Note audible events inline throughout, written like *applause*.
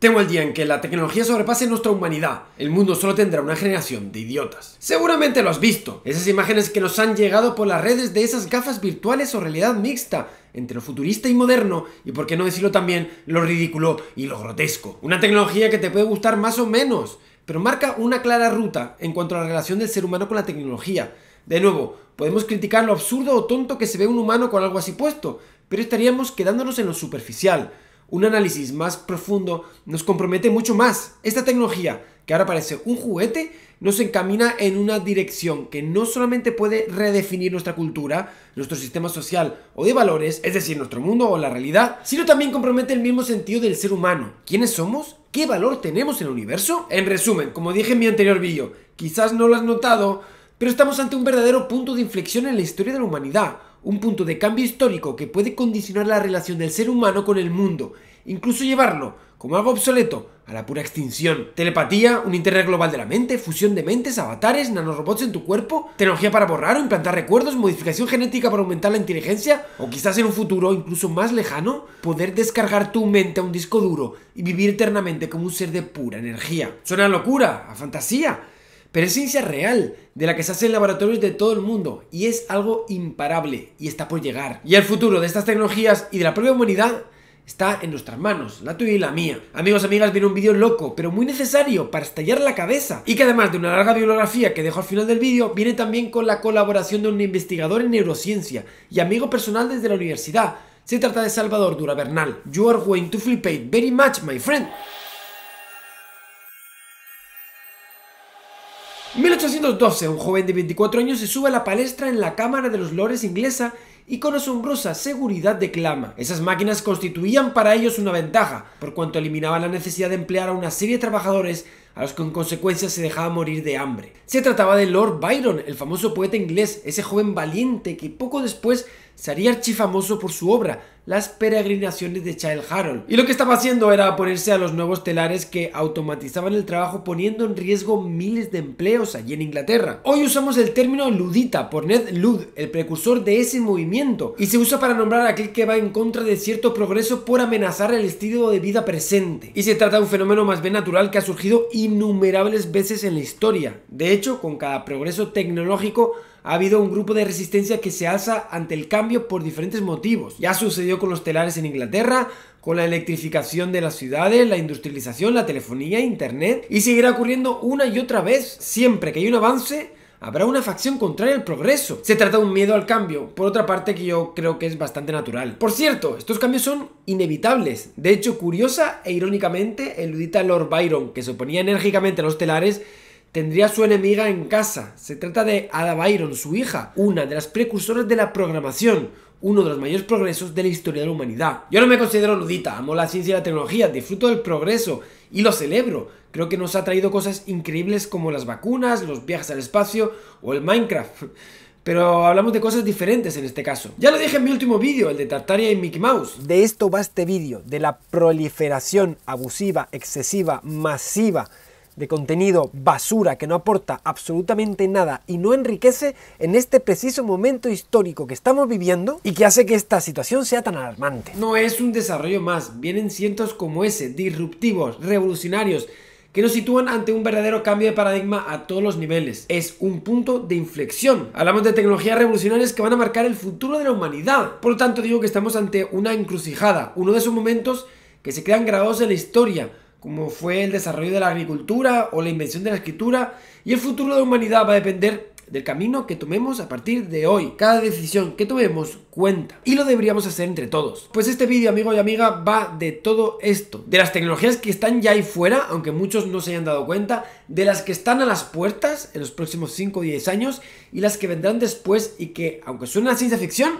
Tengo el día en que la tecnología sobrepase nuestra humanidad. El mundo solo tendrá una generación de idiotas. Seguramente lo has visto. Esas imágenes que nos han llegado por las redes de esas gafas virtuales o realidad mixta, entre lo futurista y moderno, y por qué no decirlo también, lo ridículo y lo grotesco. Una tecnología que te puede gustar más o menos, pero marca una clara ruta en cuanto a la relación del ser humano con la tecnología. De nuevo, podemos criticar lo absurdo o tonto que se ve un humano con algo así puesto, pero estaríamos quedándonos en lo superficial un análisis más profundo nos compromete mucho más. Esta tecnología, que ahora parece un juguete, nos encamina en una dirección que no solamente puede redefinir nuestra cultura, nuestro sistema social o de valores, es decir, nuestro mundo o la realidad, sino también compromete el mismo sentido del ser humano. ¿Quiénes somos? ¿Qué valor tenemos en el universo? En resumen, como dije en mi anterior vídeo, quizás no lo has notado, pero estamos ante un verdadero punto de inflexión en la historia de la humanidad un punto de cambio histórico que puede condicionar la relación del ser humano con el mundo, incluso llevarlo, como algo obsoleto, a la pura extinción. Telepatía, un internet global de la mente, fusión de mentes, avatares, nanorobots en tu cuerpo, tecnología para borrar o implantar recuerdos, modificación genética para aumentar la inteligencia, o quizás en un futuro incluso más lejano, poder descargar tu mente a un disco duro y vivir eternamente como un ser de pura energía. Suena a locura, a fantasía, pero es ciencia real, de la que se hace en laboratorios de todo el mundo, y es algo imparable, y está por llegar. Y el futuro de estas tecnologías y de la propia humanidad está en nuestras manos, la tuya y la mía. Amigos, amigas, viene un vídeo loco, pero muy necesario para estallar la cabeza. Y que además de una larga biografía que dejo al final del vídeo, viene también con la colaboración de un investigador en neurociencia y amigo personal desde la universidad. Se trata de Salvador Dura Bernal. You are going to flip it very much, my friend. 1812, un joven de 24 años se sube a la palestra en la Cámara de los Lores inglesa y con asombrosa seguridad declama. Esas máquinas constituían para ellos una ventaja, por cuanto eliminaban la necesidad de emplear a una serie de trabajadores a los que en consecuencia se dejaba morir de hambre. Se trataba de Lord Byron, el famoso poeta inglés, ese joven valiente que poco después Sería Archi famoso por su obra, Las peregrinaciones de Child Harold. Y lo que estaba haciendo era ponerse a los nuevos telares que automatizaban el trabajo poniendo en riesgo miles de empleos allí en Inglaterra. Hoy usamos el término ludita por Ned Ludd, el precursor de ese movimiento, y se usa para nombrar a aquel que va en contra de cierto progreso por amenazar el estilo de vida presente. Y se trata de un fenómeno más bien natural que ha surgido innumerables veces en la historia. De hecho, con cada progreso tecnológico ha habido un grupo de resistencia que se alza ante el cambio por diferentes motivos. Ya sucedió con los telares en Inglaterra, con la electrificación de las ciudades, la industrialización, la telefonía, internet, y seguirá ocurriendo una y otra vez. Siempre que hay un avance, habrá una facción contraria al progreso. Se trata de un miedo al cambio, por otra parte que yo creo que es bastante natural. Por cierto, estos cambios son inevitables. De hecho, curiosa e irónicamente, el ludita Lord Byron, que se oponía enérgicamente a los telares, tendría su enemiga en casa. Se trata de Ada Byron, su hija, una de las precursoras de la programación, uno de los mayores progresos de la historia de la humanidad. Yo no me considero ludita, amo la ciencia y la tecnología, disfruto del progreso y lo celebro. Creo que nos ha traído cosas increíbles como las vacunas, los viajes al espacio o el Minecraft. *laughs* Pero hablamos de cosas diferentes en este caso. Ya lo dije en mi último vídeo, el de Tartaria y Mickey Mouse. De esto va este vídeo, de la proliferación abusiva, excesiva, masiva de contenido basura que no aporta absolutamente nada y no enriquece en este preciso momento histórico que estamos viviendo y que hace que esta situación sea tan alarmante. No es un desarrollo más, vienen cientos como ese, disruptivos, revolucionarios, que nos sitúan ante un verdadero cambio de paradigma a todos los niveles. Es un punto de inflexión. Hablamos de tecnologías revolucionarias que van a marcar el futuro de la humanidad. Por lo tanto digo que estamos ante una encrucijada, uno de esos momentos que se quedan grabados en la historia, como fue el desarrollo de la agricultura o la invención de la escritura, y el futuro de la humanidad va a depender del camino que tomemos a partir de hoy. Cada decisión que tomemos cuenta y lo deberíamos hacer entre todos. Pues este vídeo, amigo y amiga, va de todo esto, de las tecnologías que están ya ahí fuera, aunque muchos no se hayan dado cuenta, de las que están a las puertas en los próximos 5 o 10 años y las que vendrán después y que, aunque suenan ciencia ficción,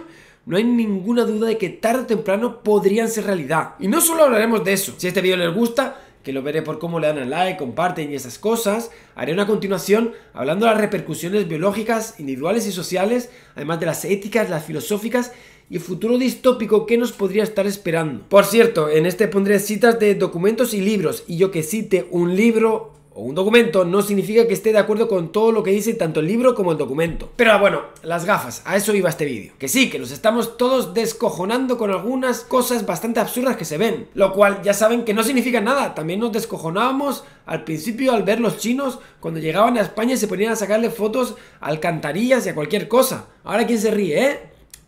no hay ninguna duda de que tarde o temprano podrían ser realidad. Y no solo hablaremos de eso. Si este vídeo les gusta, que lo veré por cómo le dan al like, comparten y esas cosas. Haré una continuación hablando de las repercusiones biológicas, individuales y sociales, además de las éticas, las filosóficas y el futuro distópico que nos podría estar esperando. Por cierto, en este pondré citas de documentos y libros y yo que cite un libro o un documento no significa que esté de acuerdo con todo lo que dice tanto el libro como el documento. Pero ah, bueno, las gafas, a eso iba este vídeo. Que sí, que nos estamos todos descojonando con algunas cosas bastante absurdas que se ven, lo cual ya saben que no significa nada. También nos descojonábamos al principio al ver los chinos cuando llegaban a España y se ponían a sacarle fotos a alcantarillas y a cualquier cosa. Ahora quién se ríe, ¿eh?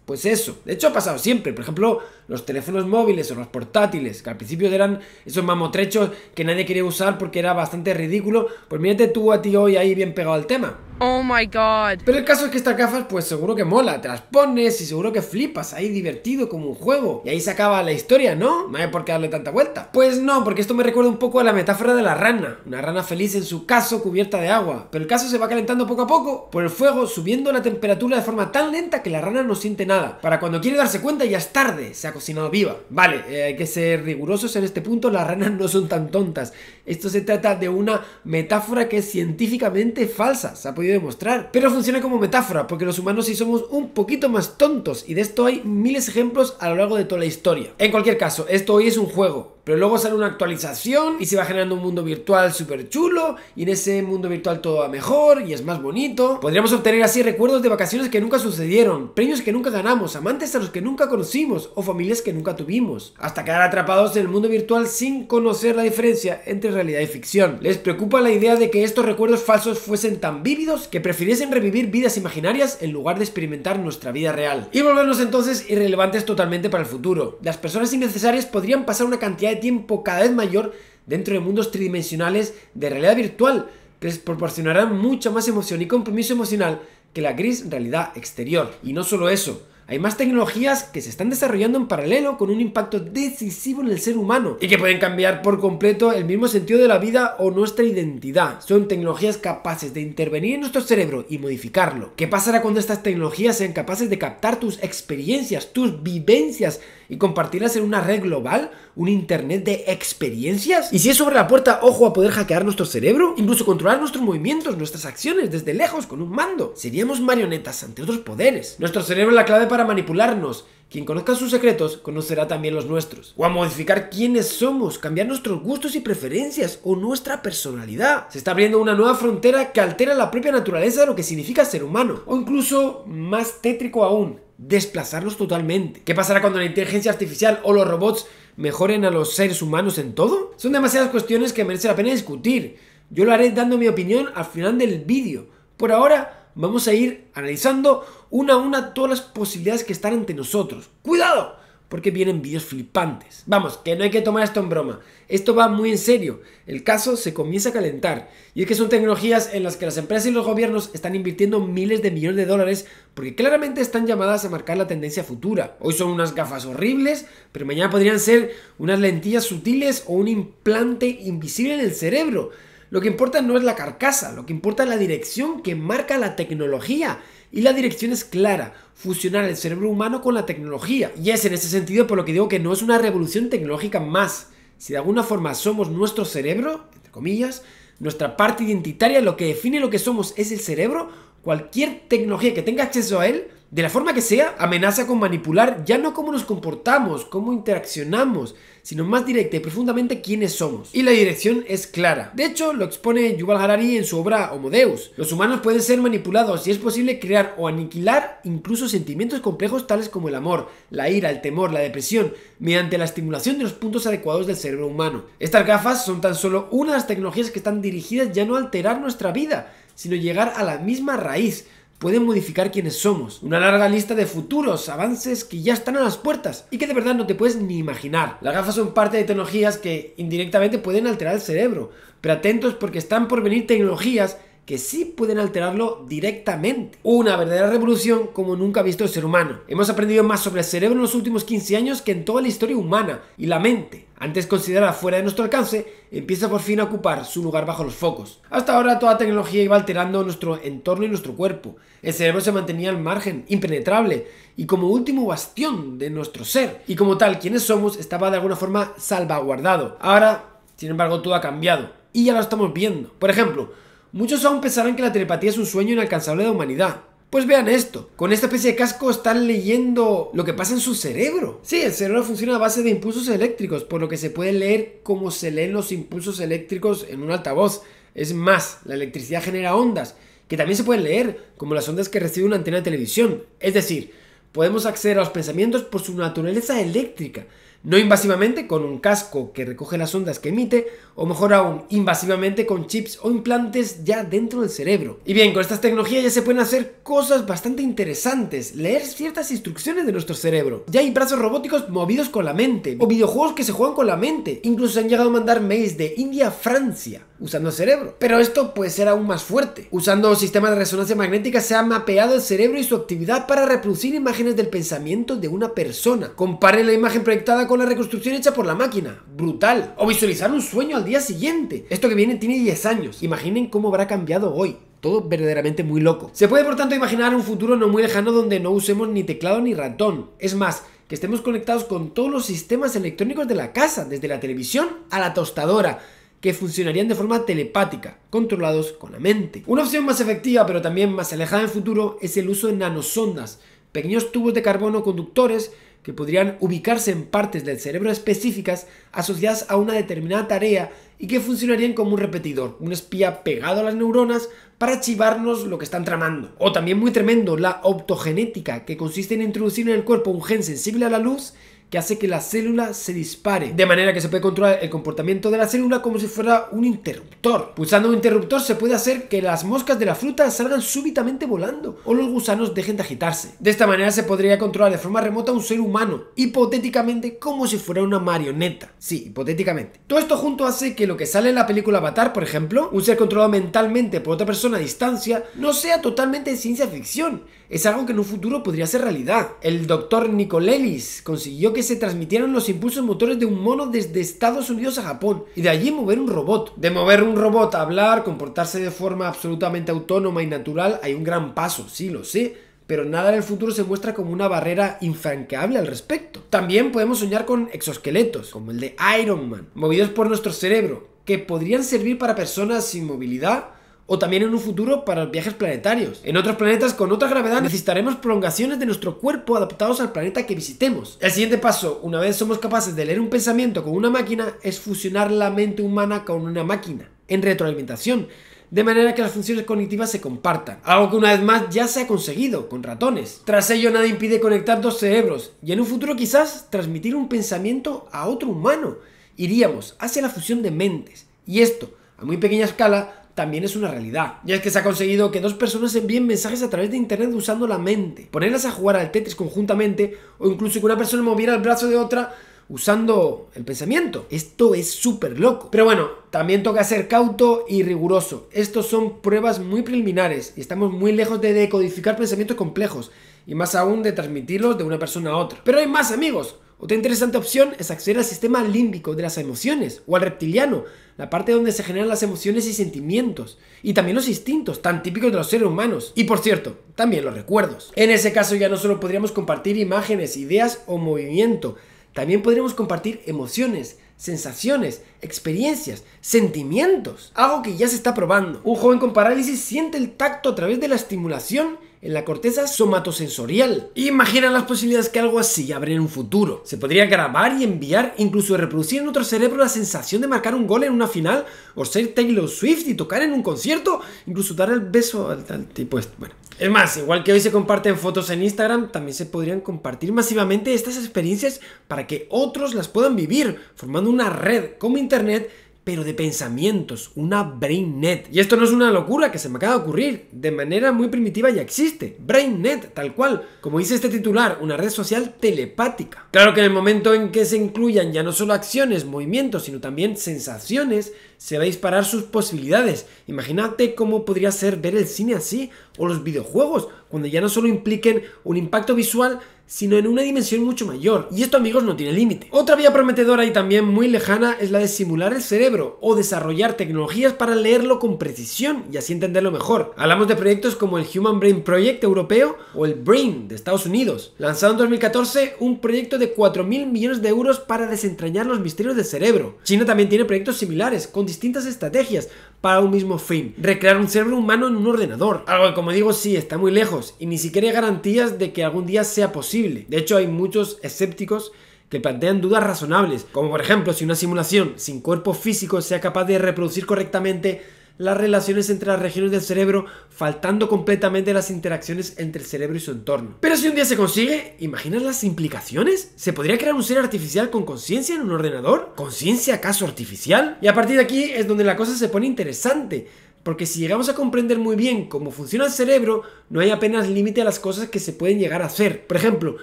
Pues eso. De hecho ha pasado siempre. Por ejemplo, los teléfonos móviles o los portátiles, que al principio eran esos mamotrechos que nadie quería usar porque era bastante ridículo, pues mírate tú a ti hoy ahí bien pegado al tema. Oh my god. Pero el caso es que estas gafas pues seguro que mola, te las pones y seguro que flipas, ahí divertido como un juego. Y ahí se acaba la historia, ¿no? No hay por qué darle tanta vuelta. Pues no, porque esto me recuerda un poco a la metáfora de la rana, una rana feliz en su caso cubierta de agua. Pero el caso se va calentando poco a poco por el fuego, subiendo la temperatura de forma tan lenta que la rana no siente nada. Para cuando quiere darse cuenta ya es tarde, cocinado viva. Vale, eh, hay que ser rigurosos en este punto, las ranas no son tan tontas. Esto se trata de una metáfora que es científicamente falsa, se ha podido demostrar. Pero funciona como metáfora, porque los humanos sí somos un poquito más tontos, y de esto hay miles ejemplos a lo largo de toda la historia. En cualquier caso, esto hoy es un juego, pero luego sale una actualización y se va generando un mundo virtual súper chulo y en ese mundo virtual todo va mejor y es más bonito. Podríamos obtener así recuerdos de vacaciones que nunca sucedieron, premios que nunca ganamos, amantes a los que nunca conocimos o familiares que nunca tuvimos, hasta quedar atrapados en el mundo virtual sin conocer la diferencia entre realidad y ficción. Les preocupa la idea de que estos recuerdos falsos fuesen tan vívidos que prefiriesen revivir vidas imaginarias en lugar de experimentar nuestra vida real. Y volvernos entonces irrelevantes totalmente para el futuro. Las personas innecesarias podrían pasar una cantidad de tiempo cada vez mayor dentro de mundos tridimensionales de realidad virtual, que les proporcionarán mucha más emoción y compromiso emocional que la gris realidad exterior. Y no solo eso, hay más tecnologías que se están desarrollando en paralelo con un impacto decisivo en el ser humano y que pueden cambiar por completo el mismo sentido de la vida o nuestra identidad. Son tecnologías capaces de intervenir en nuestro cerebro y modificarlo. ¿Qué pasará cuando estas tecnologías sean capaces de captar tus experiencias, tus vivencias y compartirlas en una red global? ¿Un internet de experiencias? ¿Y si es sobre la puerta, ojo a poder hackear nuestro cerebro? Incluso controlar nuestros movimientos, nuestras acciones desde lejos con un mando. Seríamos marionetas ante otros poderes. Nuestro cerebro es la clave para para manipularnos. Quien conozca sus secretos conocerá también los nuestros. O a modificar quiénes somos, cambiar nuestros gustos y preferencias o nuestra personalidad. Se está abriendo una nueva frontera que altera la propia naturaleza de lo que significa ser humano. O incluso, más tétrico aún, desplazarlos totalmente. ¿Qué pasará cuando la inteligencia artificial o los robots mejoren a los seres humanos en todo? Son demasiadas cuestiones que merece la pena discutir. Yo lo haré dando mi opinión al final del vídeo. Por ahora, vamos a ir analizando una a una todas las posibilidades que están ante nosotros. ¡Cuidado! Porque vienen vídeos flipantes. Vamos, que no hay que tomar esto en broma. Esto va muy en serio. El caso se comienza a calentar. Y es que son tecnologías en las que las empresas y los gobiernos están invirtiendo miles de millones de dólares porque claramente están llamadas a marcar la tendencia futura. Hoy son unas gafas horribles, pero mañana podrían ser unas lentillas sutiles o un implante invisible en el cerebro. Lo que importa no es la carcasa, lo que importa es la dirección que marca la tecnología. Y la dirección es clara, fusionar el cerebro humano con la tecnología. Y es en ese sentido por lo que digo que no es una revolución tecnológica más. Si de alguna forma somos nuestro cerebro, entre comillas, nuestra parte identitaria, lo que define lo que somos es el cerebro, cualquier tecnología que tenga acceso a él, de la forma que sea, amenaza con manipular ya no cómo nos comportamos, cómo interaccionamos, sino más directa y profundamente quiénes somos. Y la dirección es clara. De hecho, lo expone Yuval Harari en su obra Homo Deus. Los humanos pueden ser manipulados y es posible crear o aniquilar incluso sentimientos complejos tales como el amor, la ira, el temor, la depresión, mediante la estimulación de los puntos adecuados del cerebro humano. Estas gafas son tan solo una de las tecnologías que están dirigidas ya no a alterar nuestra vida, sino llegar a la misma raíz. Pueden modificar quienes somos. Una larga lista de futuros avances que ya están a las puertas y que de verdad no te puedes ni imaginar. Las gafas son parte de tecnologías que indirectamente pueden alterar el cerebro, pero atentos porque están por venir tecnologías que sí pueden alterarlo directamente. Una verdadera revolución como nunca ha visto el ser humano. Hemos aprendido más sobre el cerebro en los últimos 15 años que en toda la historia humana y la mente. Antes considerada fuera de nuestro alcance, empieza por fin a ocupar su lugar bajo los focos. Hasta ahora toda tecnología iba alterando nuestro entorno y nuestro cuerpo. El cerebro se mantenía al margen, impenetrable, y como último bastión de nuestro ser. Y como tal, quienes somos estaba de alguna forma salvaguardado. Ahora, sin embargo, todo ha cambiado. Y ya lo estamos viendo. Por ejemplo, Muchos aún pensarán que la telepatía es un sueño inalcanzable de la humanidad. Pues vean esto, con esta especie de casco están leyendo lo que pasa en su cerebro. Sí, el cerebro funciona a base de impulsos eléctricos, por lo que se puede leer como se leen los impulsos eléctricos en un altavoz. Es más, la electricidad genera ondas, que también se pueden leer como las ondas que recibe una antena de televisión. Es decir, podemos acceder a los pensamientos por su naturaleza eléctrica, no invasivamente con un casco que recoge las ondas que emite, o mejor aún, invasivamente con chips o implantes ya dentro del cerebro. Y bien, con estas tecnologías ya se pueden hacer cosas bastante interesantes, leer ciertas instrucciones de nuestro cerebro. Ya hay brazos robóticos movidos con la mente, o videojuegos que se juegan con la mente. Incluso se han llegado a mandar mails de India a Francia usando el cerebro. Pero esto puede ser aún más fuerte. Usando sistemas de resonancia magnética se ha mapeado el cerebro y su actividad para reproducir imágenes del pensamiento de una persona. Compare la imagen proyectada con la reconstrucción hecha por la máquina. Brutal. O visualizar un sueño al día siguiente. Esto que viene tiene 10 años. Imaginen cómo habrá cambiado hoy todo verdaderamente muy loco. Se puede por tanto imaginar un futuro no muy lejano donde no usemos ni teclado ni ratón. Es más, que estemos conectados con todos los sistemas electrónicos de la casa, desde la televisión a la tostadora que funcionarían de forma telepática, controlados con la mente. Una opción más efectiva, pero también más alejada en futuro, es el uso de nanosondas, pequeños tubos de carbono conductores que podrían ubicarse en partes del cerebro específicas asociadas a una determinada tarea y que funcionarían como un repetidor, un espía pegado a las neuronas para archivarnos lo que están tramando. O también muy tremendo, la optogenética, que consiste en introducir en el cuerpo un gen sensible a la luz que hace que la célula se dispare, de manera que se puede controlar el comportamiento de la célula como si fuera un interruptor. Pulsando un interruptor se puede hacer que las moscas de la fruta salgan súbitamente volando o los gusanos dejen de agitarse. De esta manera se podría controlar de forma remota a un ser humano, hipotéticamente como si fuera una marioneta. Sí, hipotéticamente. Todo esto junto hace que lo que sale en la película Avatar, por ejemplo, un ser controlado mentalmente por otra persona a distancia, no sea totalmente ciencia ficción, es algo que en un futuro podría ser realidad. El doctor Nicolelis consiguió que se transmitieran los impulsos motores de un mono desde Estados Unidos a Japón y de allí mover un robot. De mover un robot a hablar, comportarse de forma absolutamente autónoma y natural, hay un gran paso, sí lo sé pero nada en el futuro se muestra como una barrera infranqueable al respecto. También podemos soñar con exoesqueletos, como el de Iron Man, movidos por nuestro cerebro, que podrían servir para personas sin movilidad o también en un futuro para viajes planetarios. En otros planetas con otra gravedad necesitaremos prolongaciones de nuestro cuerpo adaptados al planeta que visitemos. El siguiente paso, una vez somos capaces de leer un pensamiento con una máquina, es fusionar la mente humana con una máquina, en retroalimentación, de manera que las funciones cognitivas se compartan, algo que una vez más ya se ha conseguido con ratones. Tras ello nada impide conectar dos cerebros y en un futuro quizás transmitir un pensamiento a otro humano. Iríamos hacia la fusión de mentes y esto, a muy pequeña escala, también es una realidad. Y es que se ha conseguido que dos personas envíen mensajes a través de internet usando la mente, ponerlas a jugar al Tetris conjuntamente o incluso que una persona moviera el brazo de otra usando el pensamiento. Esto es súper loco. Pero bueno, también toca ser cauto y riguroso. Estos son pruebas muy preliminares y estamos muy lejos de decodificar pensamientos complejos y más aún de transmitirlos de una persona a otra. Pero hay más amigos. Otra interesante opción es acceder al sistema límbico de las emociones o al reptiliano, la parte donde se generan las emociones y sentimientos, y también los instintos, tan típicos de los seres humanos, y por cierto, también los recuerdos. En ese caso ya no solo podríamos compartir imágenes, ideas o movimiento, también podríamos compartir emociones, sensaciones, experiencias, sentimientos, algo que ya se está probando. Un joven con parálisis siente el tacto a través de la estimulación en la corteza somatosensorial. Imagina las posibilidades que algo así abre en un futuro. Se podría grabar y enviar, incluso reproducir en otro cerebro la sensación de marcar un gol en una final, o ser Taylor Swift y tocar en un concierto, incluso dar el beso al, tipo este. Bueno. Es más, igual que hoy se comparten fotos en Instagram, también se podrían compartir masivamente estas experiencias para que otros las puedan vivir, formando una red como Internet pero de pensamientos, una BrainNet. Y esto no es una locura que se me acaba de ocurrir, de manera muy primitiva ya existe. BrainNet, tal cual, como dice este titular, una red social telepática. Claro que en el momento en que se incluyan ya no solo acciones, movimientos, sino también sensaciones, se va a disparar sus posibilidades. Imagínate cómo podría ser ver el cine así, o los videojuegos, cuando ya no solo impliquen un impacto visual, sino en una dimensión mucho mayor. Y esto, amigos, no tiene límite. Otra vía prometedora y también muy lejana es la de simular el cerebro o desarrollar tecnologías para leerlo con precisión y así entenderlo mejor. Hablamos de proyectos como el Human Brain Project europeo o el BRAIN de Estados Unidos. Lanzado en 2014, un proyecto de 4.000 millones de euros para desentrañar los misterios del cerebro. China también tiene proyectos similares, con distintas estrategias para un mismo fin. Recrear un cerebro humano en un ordenador. Algo que, como digo, sí, está muy lejos y ni siquiera hay garantías de que algún día sea posible de hecho, hay muchos escépticos que plantean dudas razonables, como por ejemplo si una simulación sin cuerpo físico sea capaz de reproducir correctamente las relaciones entre las regiones del cerebro, faltando completamente las interacciones entre el cerebro y su entorno. Pero si un día se consigue, ¿imaginas las implicaciones? ¿Se podría crear un ser artificial con conciencia en un ordenador? ¿Conciencia acaso artificial? Y a partir de aquí es donde la cosa se pone interesante, porque si llegamos a comprender muy bien cómo funciona el cerebro, no hay apenas límite a las cosas que se pueden llegar a hacer. Por ejemplo,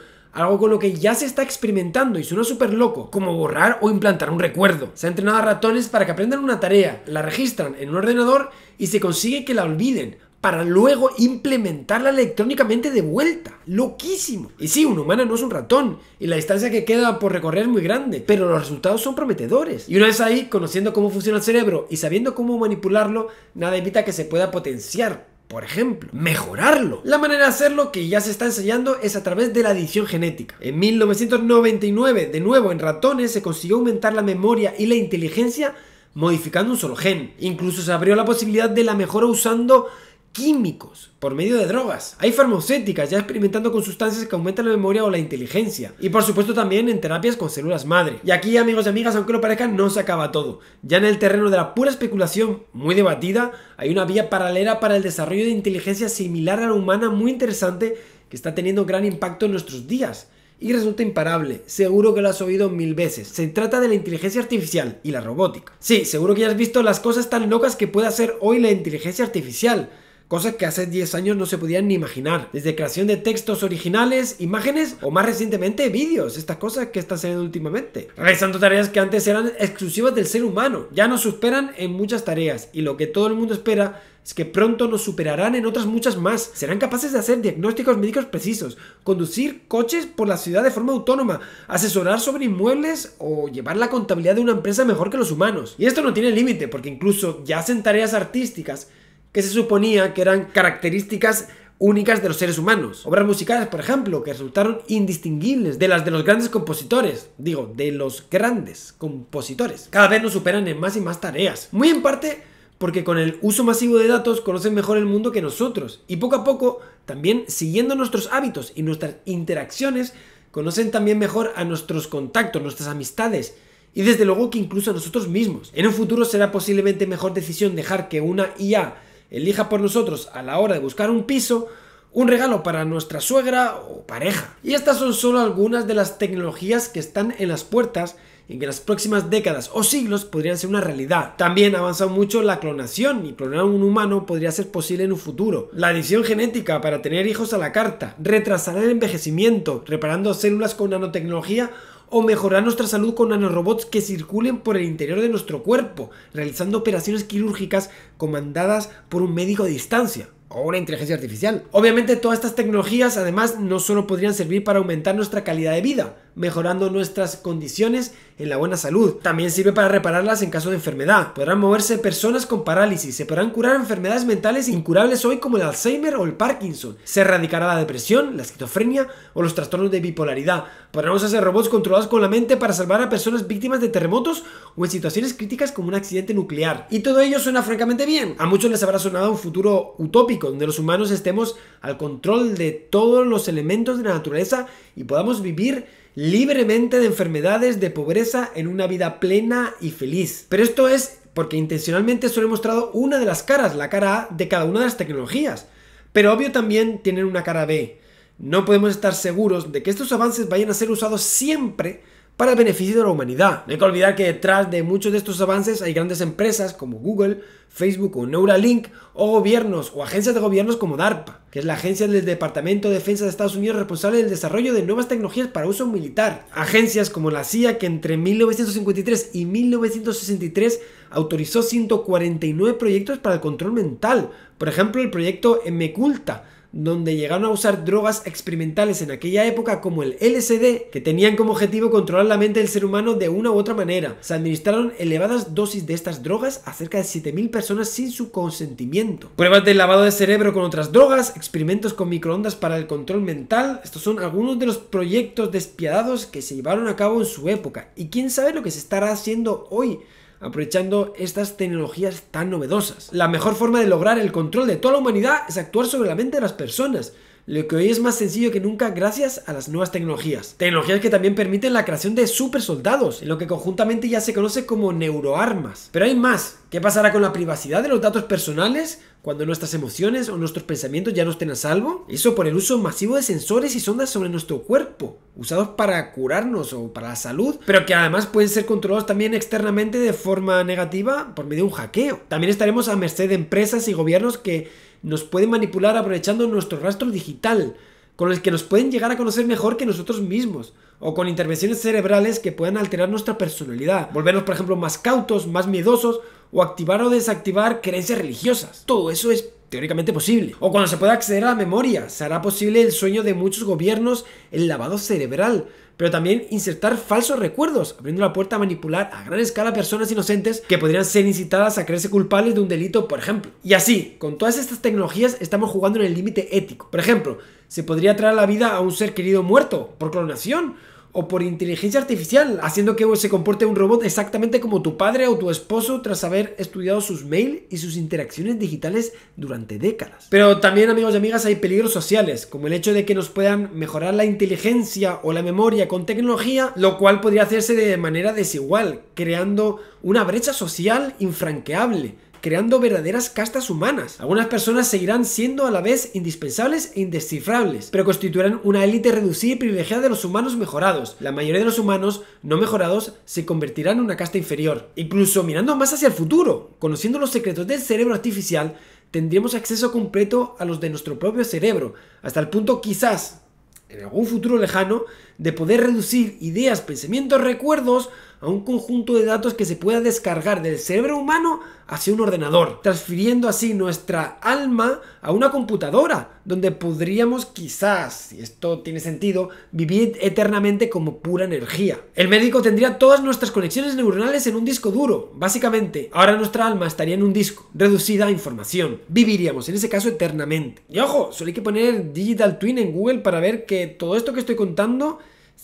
algo con lo que ya se está experimentando y suena súper loco, como borrar o implantar un recuerdo. Se ha entrenado a ratones para que aprendan una tarea, la registran en un ordenador y se consigue que la olviden, para luego implementarla electrónicamente de vuelta. Loquísimo. Y sí, un humano no es un ratón y la distancia que queda por recorrer es muy grande, pero los resultados son prometedores. Y una vez ahí, conociendo cómo funciona el cerebro y sabiendo cómo manipularlo, nada evita que se pueda potenciar por ejemplo, mejorarlo. La manera de hacerlo que ya se está enseñando es a través de la adición genética. En 1999, de nuevo en ratones, se consiguió aumentar la memoria y la inteligencia modificando un solo gen. Incluso se abrió la posibilidad de la mejora usando químicos, por medio de drogas. Hay farmacéuticas ya experimentando con sustancias que aumentan la memoria o la inteligencia. Y por supuesto también en terapias con células madre. Y aquí, amigos y amigas, aunque lo parezca, no se acaba todo. Ya en el terreno de la pura especulación, muy debatida, hay una vía paralela para el desarrollo de inteligencia similar a la humana muy interesante que está teniendo gran impacto en nuestros días y resulta imparable. Seguro que lo has oído mil veces. Se trata de la inteligencia artificial y la robótica. Sí, seguro que ya has visto las cosas tan locas que puede hacer hoy la inteligencia artificial cosas que hace 10 años no se podían ni imaginar, desde creación de textos originales, imágenes o más recientemente vídeos, estas cosas que están saliendo últimamente, realizando tareas que antes eran exclusivas del ser humano, ya nos superan en muchas tareas y lo que todo el mundo espera es que pronto nos superarán en otras muchas más. Serán capaces de hacer diagnósticos médicos precisos, conducir coches por la ciudad de forma autónoma, asesorar sobre inmuebles o llevar la contabilidad de una empresa mejor que los humanos. Y esto no tiene límite, porque incluso ya hacen tareas artísticas que se suponía que eran características únicas de los seres humanos. Obras musicales, por ejemplo, que resultaron indistinguibles de las de los grandes compositores, digo, de los grandes compositores. Cada vez nos superan en más y más tareas, muy en parte porque con el uso masivo de datos conocen mejor el mundo que nosotros y poco a poco, también siguiendo nuestros hábitos y nuestras interacciones, conocen también mejor a nuestros contactos, nuestras amistades y desde luego que incluso a nosotros mismos. En un futuro será posiblemente mejor decisión dejar que una IA elija por nosotros a la hora de buscar un piso, un regalo para nuestra suegra o pareja. Y estas son solo algunas de las tecnologías que están en las puertas y que en las próximas décadas o siglos podrían ser una realidad. También ha avanzado mucho la clonación y clonar a un humano podría ser posible en un futuro. La edición genética para tener hijos a la carta, retrasar el envejecimiento, reparando células con nanotecnología o mejorar nuestra salud con nanorobots que circulen por el interior de nuestro cuerpo, realizando operaciones quirúrgicas comandadas por un médico a distancia o una inteligencia artificial. Obviamente todas estas tecnologías además no solo podrían servir para aumentar nuestra calidad de vida, mejorando nuestras condiciones en la buena salud. También sirve para repararlas en caso de enfermedad. Podrán moverse personas con parálisis, se podrán curar enfermedades mentales incurables hoy como el Alzheimer o el Parkinson. Se erradicará la depresión, la esquizofrenia o los trastornos de bipolaridad. Podremos hacer robots controlados con la mente para salvar a personas víctimas de terremotos o en situaciones críticas como un accidente nuclear. Y todo ello suena francamente bien. A muchos les habrá sonado un futuro utópico donde los humanos estemos al control de todos los elementos de la naturaleza y podamos vivir libremente de enfermedades, de pobreza, en una vida plena y feliz. Pero esto es porque intencionalmente solo he mostrado una de las caras, la cara A de cada una de las tecnologías. Pero obvio también tienen una cara B. No podemos estar seguros de que estos avances vayan a ser usados siempre para el beneficio de la humanidad. No hay que olvidar que detrás de muchos de estos avances hay grandes empresas como Google, Facebook o Neuralink, o gobiernos o agencias de gobiernos como DARPA, que es la agencia del Departamento de Defensa de Estados Unidos responsable del desarrollo de nuevas tecnologías para uso militar. Agencias como la CIA que entre 1953 y 1963 autorizó 149 proyectos para el control mental, por ejemplo el proyecto M-CULTA, donde llegaron a usar drogas experimentales en aquella época como el LSD, que tenían como objetivo controlar la mente del ser humano de una u otra manera. Se administraron elevadas dosis de estas drogas a cerca de 7.000 personas sin su consentimiento. Pruebas de lavado de cerebro con otras drogas, experimentos con microondas para el control mental, estos son algunos de los proyectos despiadados que se llevaron a cabo en su época. Y quién sabe lo que se estará haciendo hoy aprovechando estas tecnologías tan novedosas. La mejor forma de lograr el control de toda la humanidad es actuar sobre la mente de las personas, lo que hoy es más sencillo que nunca gracias a las nuevas tecnologías. Tecnologías que también permiten la creación de super soldados, en lo que conjuntamente ya se conoce como neuroarmas. Pero hay más. ¿Qué pasará con la privacidad de los datos personales cuando nuestras emociones o nuestros pensamientos ya no estén a salvo? Eso por el uso masivo de sensores y sondas sobre nuestro cuerpo, usados para curarnos o para la salud, pero que además pueden ser controlados también externamente de forma negativa por medio de un hackeo. También estaremos a merced de empresas y gobiernos que nos pueden manipular aprovechando nuestro rastro digital con el que nos pueden llegar a conocer mejor que nosotros mismos, o con intervenciones cerebrales que puedan alterar nuestra personalidad, volvernos, por ejemplo, más cautos, más miedosos, o activar o desactivar creencias religiosas. Todo eso es teóricamente posible. O cuando se pueda acceder a la memoria, será posible el sueño de muchos gobiernos, el lavado cerebral, pero también insertar falsos recuerdos, abriendo la puerta a manipular a gran escala personas inocentes que podrían ser incitadas a creerse culpables de un delito, por ejemplo. Y así, con todas estas tecnologías estamos jugando en el límite ético. Por ejemplo, se podría traer la vida a un ser querido muerto por clonación o por inteligencia artificial, haciendo que se comporte un robot exactamente como tu padre o tu esposo tras haber estudiado sus mails y sus interacciones digitales durante décadas. Pero también, amigos y amigas, hay peligros sociales, como el hecho de que nos puedan mejorar la inteligencia o la memoria con tecnología, lo cual podría hacerse de manera desigual, creando una brecha social infranqueable creando verdaderas castas humanas. Algunas personas seguirán siendo a la vez indispensables e indescifrables, pero constituirán una élite reducida y privilegiada de los humanos mejorados. La mayoría de los humanos no mejorados se convertirán en una casta inferior. Incluso mirando más hacia el futuro, conociendo los secretos del cerebro artificial, tendríamos acceso completo a los de nuestro propio cerebro, hasta el punto quizás, en algún futuro lejano, de poder reducir ideas, pensamientos, recuerdos, a un conjunto de datos que se pueda descargar del cerebro humano hacia un ordenador, transfiriendo así nuestra alma a una computadora, donde podríamos quizás, si esto tiene sentido, vivir eternamente como pura energía. El médico tendría todas nuestras conexiones neuronales en un disco duro, básicamente. Ahora nuestra alma estaría en un disco, reducida a información. Viviríamos, en ese caso, eternamente. Y ojo, solo hay que poner Digital Twin en Google para ver que todo esto que estoy contando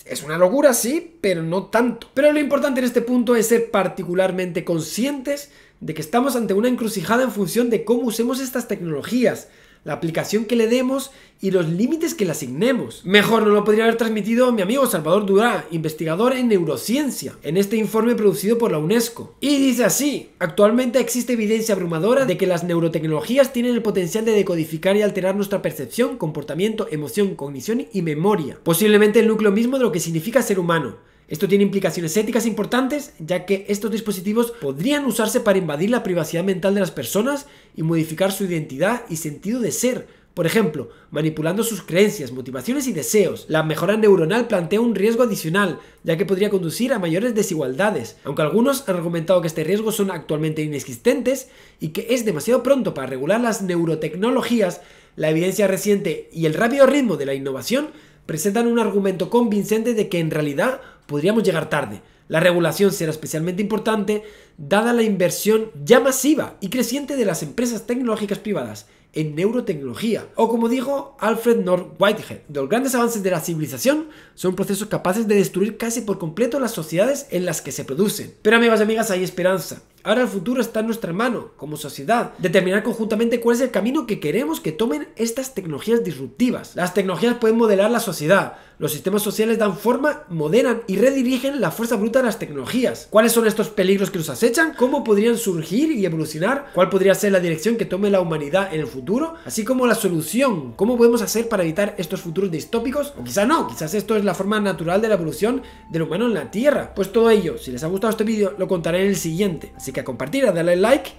es una locura, sí, pero no tanto. Pero lo importante en este punto es ser particularmente conscientes de que estamos ante una encrucijada en función de cómo usemos estas tecnologías, la aplicación que le demos y los límites que le asignemos. Mejor no lo podría haber transmitido mi amigo Salvador Durá, investigador en neurociencia, en este informe producido por la UNESCO. Y dice así, actualmente existe evidencia abrumadora de que las neurotecnologías tienen el potencial de decodificar y alterar nuestra percepción, comportamiento, emoción, cognición y memoria, posiblemente el núcleo mismo de lo que significa ser humano esto tiene implicaciones éticas importantes, ya que estos dispositivos podrían usarse para invadir la privacidad mental de las personas y modificar su identidad y sentido de ser, por ejemplo, manipulando sus creencias, motivaciones y deseos. La mejora neuronal plantea un riesgo adicional, ya que podría conducir a mayores desigualdades, aunque algunos han argumentado que este riesgo son actualmente inexistentes y que es demasiado pronto para regular las neurotecnologías, la evidencia reciente y el rápido ritmo de la innovación presentan un argumento convincente de que en realidad podríamos llegar tarde. La regulación será especialmente importante dada la inversión ya masiva y creciente de las empresas tecnológicas privadas en neurotecnología. O como dijo Alfred North Whitehead, los grandes avances de la civilización son procesos capaces de destruir casi por completo las sociedades en las que se producen. Pero amigas y amigas, hay esperanza. Ahora el futuro está en nuestra mano, como sociedad, determinar conjuntamente cuál es el camino que queremos que tomen estas tecnologías disruptivas. Las tecnologías pueden modelar la sociedad, los sistemas sociales dan forma, moderan y redirigen la fuerza bruta de las tecnologías. ¿Cuáles son estos peligros que nos acechan? ¿Cómo podrían surgir y evolucionar? ¿Cuál podría ser la dirección que tome la humanidad en el futuro? así como la solución, cómo podemos hacer para evitar estos futuros distópicos, o quizás no, quizás esto es la forma natural de la evolución del humano en la Tierra. Pues todo ello, si les ha gustado este vídeo, lo contaré en el siguiente. Así que a compartir, a darle like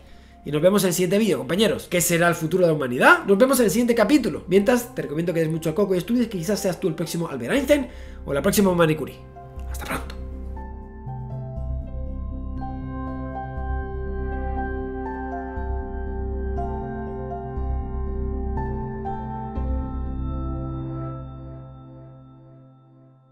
y nos vemos en el siguiente vídeo, compañeros. ¿Qué será el futuro de la humanidad? Nos vemos en el siguiente capítulo. Mientras, te recomiendo que des mucho a coco y estudies que quizás seas tú el próximo Albert Einstein o la próxima Marie Curie. Hasta pronto.